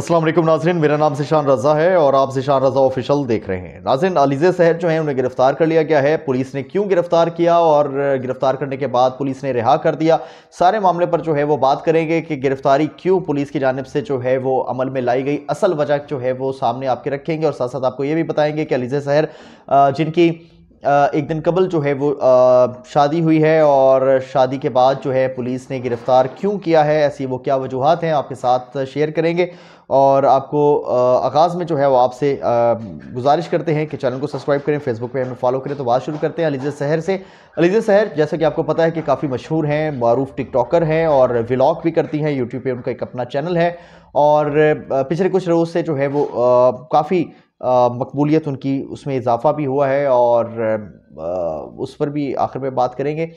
असलम नाजरन मेरा नाम शिशान रज़ा है और आप शिशान रज़ा ऑफिशल देख रहे हैं नाजरन अलीज़े शहर जो है उन्हें गिरफ़्तार कर लिया गया है पुलिस ने क्यों गिरफ़्तार किया और गिरफ़्तार करने के बाद पुलिस ने रिहा कर दिया सारे मामले पर जो है वो बात करेंगे कि गिरफ़्तारी क्यों पुलिस की जानब से जो है वो अमल में लाई गई असल वजह जो है वो सामने आपके रखेंगे और साथ साथ आपको ये भी बताएंगे कि अलीज़े शहर जिनकी एक दिन कबल जो है वो शादी हुई है और शादी के बाद जो है पुलिस ने गिरफ़्तार क्यों किया है ऐसी वो क्या वजूहत हैं आपके साथ शेयर करेंगे और आपको आगाज़ में जो है वो आपसे गुजारिश करते हैं कि चैनल को सब्सक्राइब करें फेसबुक पे हमें फॉलो करें तो बात शुरू करते हैं अलीज़ शहर से अलीज़ शहर जैसा कि आपको पता है कि काफ़ी मशहूर हैं मरूफ टिकटॉकर हैं और व्लॉग भी करती हैं यूट्यूब पर उनका एक अपना चैनल है और पिछले कुछ रोज़ से जो है वो काफ़ी मकबूलियत उनकी उसमें इजाफा भी हुआ है और उस पर भी आखिर में बात करेंगे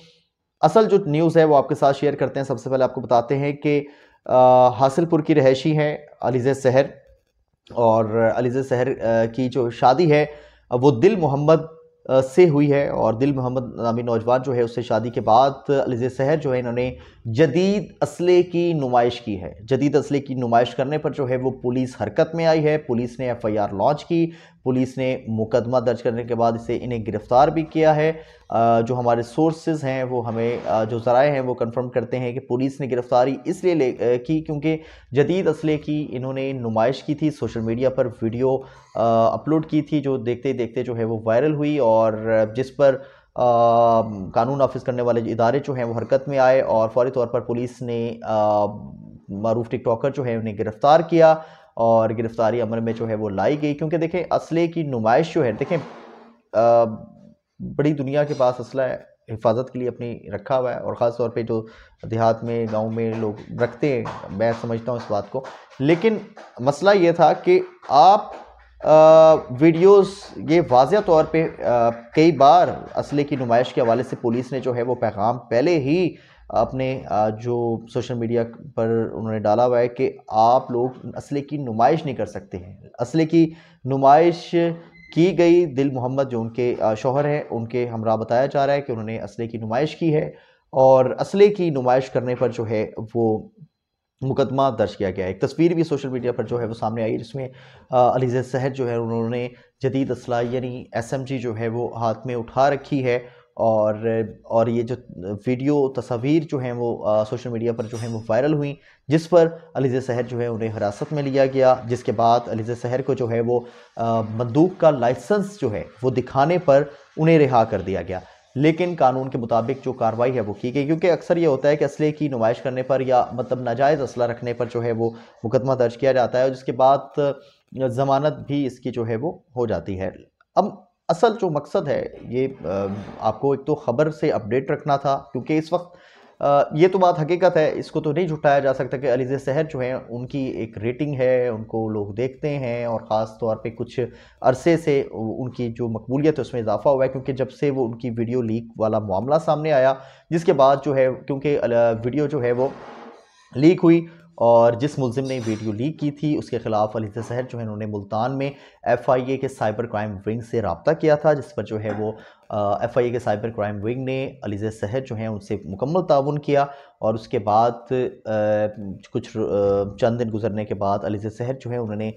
असल जो न्यूज़ है वो आपके साथ शेयर करते हैं सबसे पहले आपको बताते हैं कि हासिलपुर की रहशी हैं अलीज़ सहर और अलीज़ सहर की जो शादी है वो दिल मोहम्मद से हुई है और दिल मोहम्मद नामी नौजवान जो है उससे शादी के बाद अलीज़ सहर जो है इन्होंने जदीद असले की नुमाइश की है जदीद असले की नुमाइश करने पर जो है वो पुलिस हरकत में आई है पुलिस ने एफ़ आई आर लॉन्च की पुलिस ने मुकदमा दर्ज करने के बाद इसे इन्हें गिरफ़्तार भी किया है जो हमारे सोर्सेज हैं वो हमें जो ज़राए हैं वो कंफर्म करते हैं कि पुलिस ने गिरफ़्तारी इसलिए की क्योंकि जदीद असले की इन्होंने नुमाइश की थी सोशल मीडिया पर वीडियो अपलोड की थी जो देखते देखते जो है वो वायरल हुई और जिस पर आ, कानून नाफिज करने वाले इदारे जो हैं वो हरकत में आए और फौरी तौर पर पुलिस ने मरूफ टिकटॉकर जो है उन्हें गिरफ़्तार किया और गिरफ़्तारी अमल में जो है वो लाई गई क्योंकि देखें असले की नुमाइश जो है देखें बड़ी दुनिया के पास असला हिफाजत के लिए अपनी रखा हुआ है और ख़ास तौर पे जो देहात में गांव में लोग रखते हैं मैं समझता हूँ इस बात को लेकिन मसला ये था कि आप आ, वीडियोस ये वाजह तौर पे कई बार असले की नुमाइश के हवाले से पुलिस ने जो है वो पैगाम पहले ही अपने जो सोशल मीडिया पर उन्होंने डाला हुआ है कि आप लोग असले की नुमाइश नहीं कर सकते हैं असले की नुमाइश की गई दिल मोहम्मद जो उनके शोहर हैं उनके हमरा बताया जा रहा है कि उन्होंने असले की नुमाइश की है और असले की नुमाइश करने पर जो है वो मुकदमा दर्ज किया गया है एक तस्वीर भी सोशल मीडिया पर जो है वो सामने आई जिसमें अलीज़ सहर जो है उन्होंने जदीद असला यानी एस जो है वो हाथ में उठा रखी है और और ये जो वीडियो तस्वीर जो हैं वो सोशल मीडिया पर जो हैं वो वायरल हुई जिस पर अलीज़ शहर जो है उन्हें हिरासत में लिया गया जिसके बाद अलीज़ शहर को जो है वो बंदूक का लाइसेंस जो है वो दिखाने पर उन्हें रिहा कर दिया गया लेकिन कानून के मुताबिक जो कार्रवाई है वो की गई क्योंकि अक्सर ये होता है कि असले की नुमाइश करने पर या मतलब नाजायज़ असला रखने पर जो है वो मुकदमा दर्ज किया जाता है और जिसके बाद ज़मानत भी इसकी जो है वो हो जाती है अब असल जो मकसद है ये आपको एक तो ख़बर से अपडेट रखना था क्योंकि इस वक्त ये तो बात हकीकत है इसको तो नहीं झुटाया जा सकता कि अलीज़ शहर जो है उनकी एक रेटिंग है उनको लोग देखते हैं और ख़ास तौर पे कुछ अरसे से उनकी जो मकबूलियत है उसमें इजाफा हुआ है क्योंकि जब से वो उनकी वीडियो लीक वाला मामला सामने आया जिसके बाद जो है क्योंकि वीडियो जो है वो लीक हुई और जिस मुलिम ने वीडियो लीक की थी उसके खिलाफ वलीद सहर जो है उन्होंने मुल्तान में एफ़ आई ए के साइबर क्राइम विंग से रबता किया था जिस पर जो है वो एफ़ आई ए के साइबर क्राइम विंग ने अलीज़ सहर जो है उनसे मुकम्मल ताउन किया और उसके बाद आ, कुछ चंद दिन गुजरने के बाद अलीज़ सहर जो है उन्होंने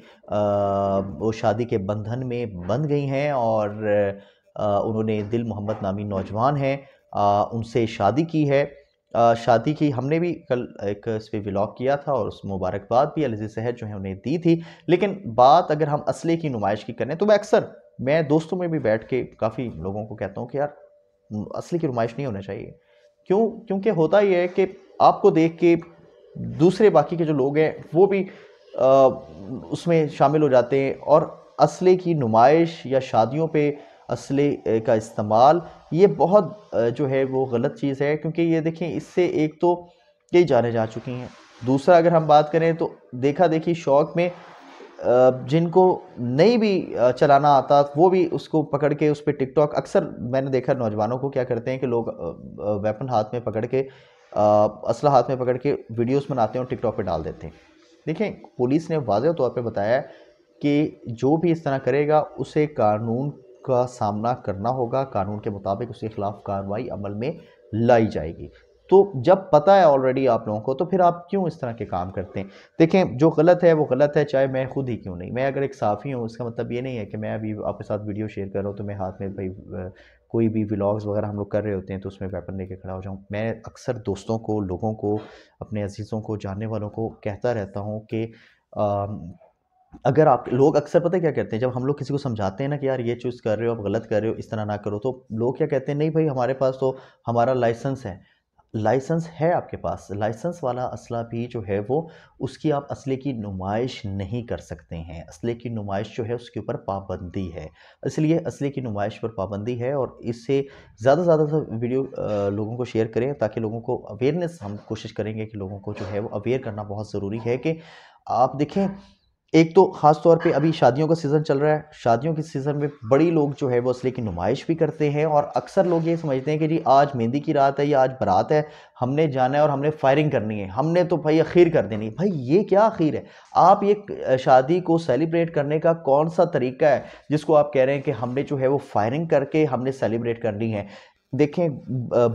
वो शादी के बंधन में बंध गई हैं और आ, उन्होंने दिल मोहम्मद नामी नौजवान हैं उनसे शादी की है शादी की हमने भी कल एक इस पर व्लाग किया था और उस मुबारकबाद भी अलजी सहर जो है उन्हें दी थी लेकिन बात अगर हम असले की नुमाइश की करें तो मैं अक्सर मैं दोस्तों में भी बैठ के काफ़ी लोगों को कहता हूँ कि यार असली की नुमाइश नहीं होना चाहिए क्यों क्योंकि होता ये है कि आपको देख के दूसरे बाकी के जो लोग हैं वो भी आ, उसमें शामिल हो जाते हैं और असले की नुमाइश या शादियों पे असले का इस्तेमाल ये बहुत जो है वो गलत चीज़ है क्योंकि ये देखें इससे एक तो कई जाने जा चुकी हैं दूसरा अगर हम बात करें तो देखा देखी शौक में जिनको नहीं भी चलाना आता वो भी उसको पकड़ के उस पर टिकटॉक अक्सर मैंने देखा नौजवानों को क्या करते हैं कि लोग वेपन हाथ में पकड़ के असला हाथ में पकड़ के वीडियोस बनाते हैं और टिकटॉक पे डाल देते हैं देखें पुलिस ने वाजह तौर पे बताया कि जो भी इस तरह करेगा उसे कानून का सामना करना होगा कानून के मुताबिक उसके खिलाफ कार्रवाई अमल में लाई जाएगी तो जब पता है ऑलरेडी आप लोगों को तो फिर आप क्यों इस तरह के काम करते हैं देखें जो गलत है वो गलत है चाहे मैं खुद ही क्यों नहीं मैं अगर एक साफ़ी हूँ इसका मतलब ये नहीं है कि मैं अभी आपके साथ वीडियो शेयर कर रहा हूँ तो मैं हाथ में भाई कोई भी व्लॉग्स वगैरह हम लोग कर रहे होते हैं तो उसमें वेपन लेके खड़ा हो जाऊँ मैं अक्सर दोस्तों को लोगों को अपने अजीज़ों को जानने वालों को कहता रहता हूँ कि अगर आप लोग अक्सर पता है क्या कहते हैं जब हम लोग किसी को समझाते हैं ना कि यार ये चूज़ कर रहे हो आप गलत कर रहे हो इस तरह ना करो तो लोग क्या कहते हैं नहीं भाई हमारे पास तो हमारा लाइसेंस है लाइसेंस है आपके पास लाइसेंस वाला असला भी जो है वो उसकी आप असले की नुमाइश नहीं कर सकते हैं असले की नुमाइश जो है उसके ऊपर पाबंदी है इसलिए असले की नुमाइश पर पाबंदी है और इससे ज़्यादा से ज़्यादा वीडियो लोगों को शेयर करें ताकि लोगों को अवेयरनेस हम कोशिश करेंगे कि लोगों को जो है वो अवेयर करना बहुत ज़रूरी है कि आप देखें एक तो ख़ास तौर पे अभी शादियों का सीज़न चल रहा है शादियों के सीज़न में बड़ी लोग जो है वो असले की नुमाइश भी करते हैं और अक्सर लोग ये समझते हैं कि जी आज मेहंदी की रात है या आज बारात है हमने जाना है और हमने फायरिंग करनी है हमने तो भाई अखीर कर देनी है भाई ये क्या अखीर है आप ये शादी को सेलिब्रेट करने का कौन सा तरीका है जिसको आप कह रहे हैं कि हमने जो है वो फायरिंग करके हमने सेलिब्रेट करनी है देखें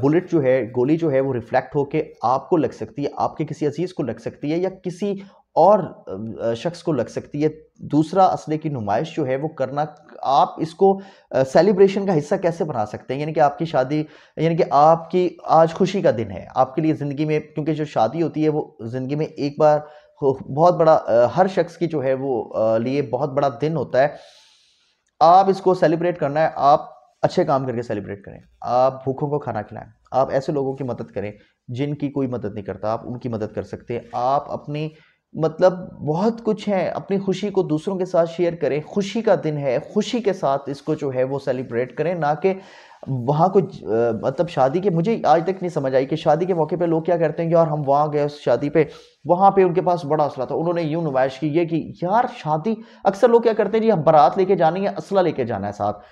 बुलेट जो है गोली जो है वो रिफ्लेक्ट होके आपको लग सकती है आपके किसी अजीज़ को लग सकती है या किसी और शख्स को लग सकती है दूसरा असले की नुमाइश जो है वो करना आप इसको सेलिब्रेशन का हिस्सा कैसे बना सकते हैं यानी कि आपकी शादी यानी कि आपकी आज खुशी का दिन है आपके लिए ज़िंदगी में क्योंकि जो शादी होती है वो ज़िंदगी में एक बार बहुत बड़ा हर शख्स की जो है वो लिए बहुत बड़ा दिन होता है आप इसको सेलिब्रेट करना है आप अच्छे काम करके सेलिब्रेट करें आप भूखों को खाना खिलाएं आप ऐसे लोगों की मदद करें जिनकी कोई मदद नहीं करता आप उनकी मदद कर सकते हैं आप अपनी मतलब बहुत कुछ है अपनी खुशी को दूसरों के साथ शेयर करें खुशी का दिन है खुशी के साथ इसको जो है वो सेलिब्रेट करें ना कि वहाँ को मतलब शादी के मुझे आज तक नहीं समझ आई कि शादी के मौके पे लोग क्या करते हैं यार हम वहाँ गए उस शादी पे वहाँ पे उनके पास बड़ा असला था उन्होंने यूँ नुमाइश की ये कि यार शादी अक्सर लोग क्या करते हैं जी हम बारात लेके जानी है असला लेके जाना है साथ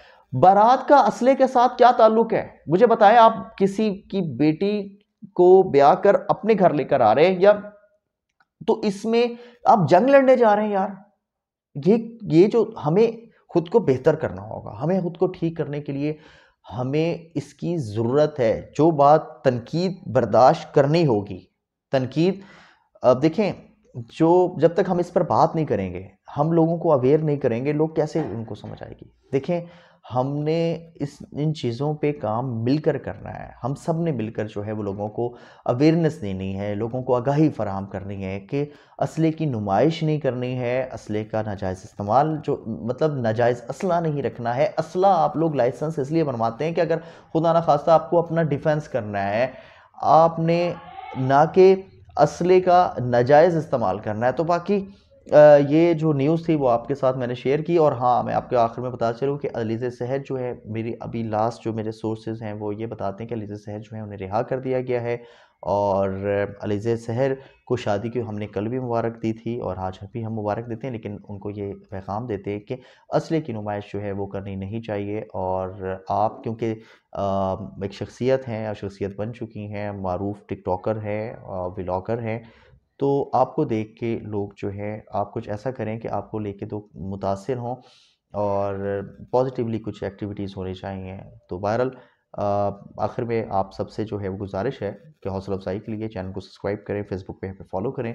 बारात का असले के साथ क्या ताल्लुक है मुझे बताएं आप किसी की बेटी को ब्याह कर अपने घर लेकर आ रहे हैं या तो इसमें आप जंग लड़ने जा रहे हैं यार ये ये जो हमें खुद को बेहतर करना होगा हमें खुद को ठीक करने के लिए हमें इसकी ज़रूरत है जो बात तनकीद बर्दाश्त करनी होगी तनकीद अब देखें जो जब तक हम इस पर बात नहीं करेंगे हम लोगों को अवेयर नहीं करेंगे लोग कैसे उनको समझ आएगी देखें हमने इस इन चीज़ों पे काम मिलकर करना है हम सब ने मिलकर जो है वो लोगों को अवेयरनेस देनी है लोगों को आगाही फराहम करनी है कि असले की नुमाइश नहीं करनी है असले का नाजायज़ इस्तेमाल जो मतलब नाजायज़ असला नहीं रखना है असला आप लोग लाइसेंस इसलिए बनवाते हैं कि अगर खुदा न खास्ता आपको अपना डिफेंस करना है आपने ना कि असले का नाजायज़ इस्तेमाल करना है तो बाकी ये जो न्यूज़ थी वो आपके साथ मैंने शेयर की और हाँ मैं आपके आखिर में बता चलूँ कि अलीज़ सहद जो है मेरी अभी लास्ट जो मेरे सोर्सेज हैं वो ये बताते हैं कि अलीज़ सहद जो है उन्हें रिहा कर दिया गया है और अलीज़ सहर को शादी की हमने कल भी मुबारक दी थी और आज भी हम मुबारक देते हैं लेकिन उनको ये पैगाम देते हैं कि असले की नुमाइश जो है वो करनी नहीं चाहिए और आप क्योंकि एक शख्सियत हैं और शख्सियत बन चुकी हैं मरूफ टिकटॉकर हैं व्लागर हैं तो आपको देख के लोग जो है आप कुछ ऐसा करें कि आपको लेके तो मुतासर हों और पॉजिटिवली कुछ एक्टिविटीज़ होनी चाहिए तो वायरल आखिर में आप सबसे जो है वो गुजारिश है कि हौसला अफजाई के लिए चैनल को सब्सक्राइब करें फेसबुक पे हमें फॉलो करें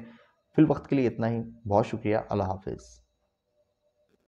फिल वक्त के लिए इतना ही बहुत शुक्रिया अल्लाह हाफिज़